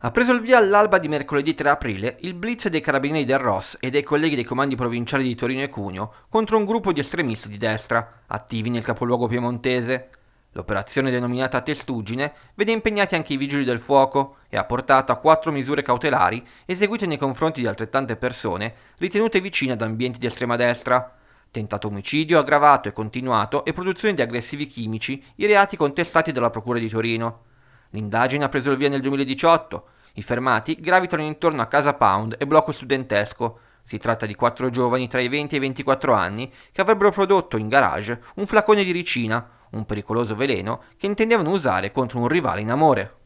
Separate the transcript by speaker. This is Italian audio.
Speaker 1: Ha preso il via all'alba di mercoledì 3 aprile il blitz dei carabinieri del ROS e dei colleghi dei comandi provinciali di Torino e Cuneo contro un gruppo di estremisti di destra, attivi nel capoluogo piemontese. L'operazione denominata Testuggine vede impegnati anche i vigili del fuoco e ha portato a quattro misure cautelari eseguite nei confronti di altrettante persone ritenute vicine ad ambienti di estrema destra. Tentato omicidio aggravato e continuato e produzione di aggressivi chimici i reati contestati dalla Procura di Torino. L'indagine ha preso il via nel 2018. I fermati gravitano intorno a Casa Pound e Blocco Studentesco. Si tratta di quattro giovani tra i 20 e i 24 anni che avrebbero prodotto in garage un flacone di ricina, un pericoloso veleno che intendevano usare contro un rivale in amore.